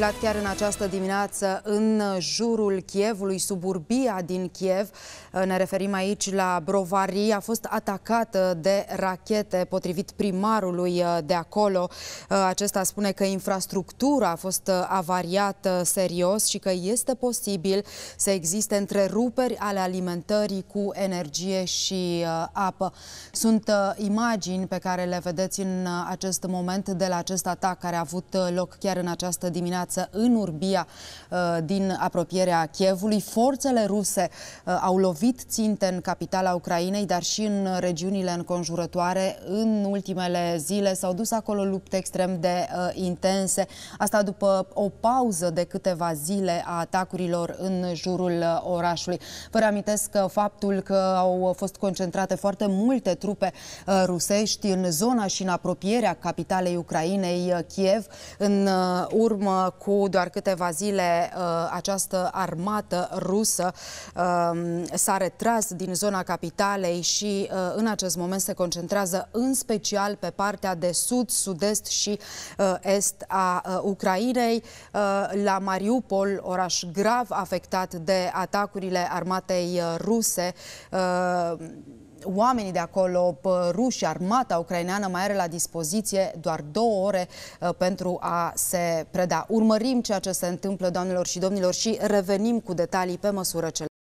întâmplat chiar în această dimineață în jurul Chievului, suburbia din Chiev. Ne referim aici la Brovarii. A fost atacată de rachete, potrivit primarului de acolo. Acesta spune că infrastructura a fost avariată serios și că este posibil să existe întreruperi ale alimentării cu energie și uh, apă. Sunt uh, imagini pe care le vedeți în uh, acest moment de la acest atac care a avut loc chiar în această dimineață dimineață în Urbia uh, din apropierea Chievului. Forțele ruse uh, au lovit ținte în capitala Ucrainei, dar și în regiunile înconjurătoare. În ultimele zile s-au dus acolo lupte extrem de uh, intense. Asta după o pauză de câteva zile a atacurilor în jurul orașului. Vă reamintesc faptul că au fost concentrate foarte multe trupe rusești în zona și în apropierea capitalei Ucrainei, Kiev. În urmă cu doar câteva zile uh, această armată rusă um, s-a retras din zona capitalei și uh, în acest moment se concentrează în special pe partea de sud, sud-est și uh, est a Ucrainei. La Mariupol, oraș grav afectat de atacurile armatei ruse, oamenii de acolo, ruși, armata ucraineană mai are la dispoziție doar două ore ă, pentru a se preda. Urmărim ceea ce se întâmplă, doamnelor și domnilor, și revenim cu detalii pe măsură ce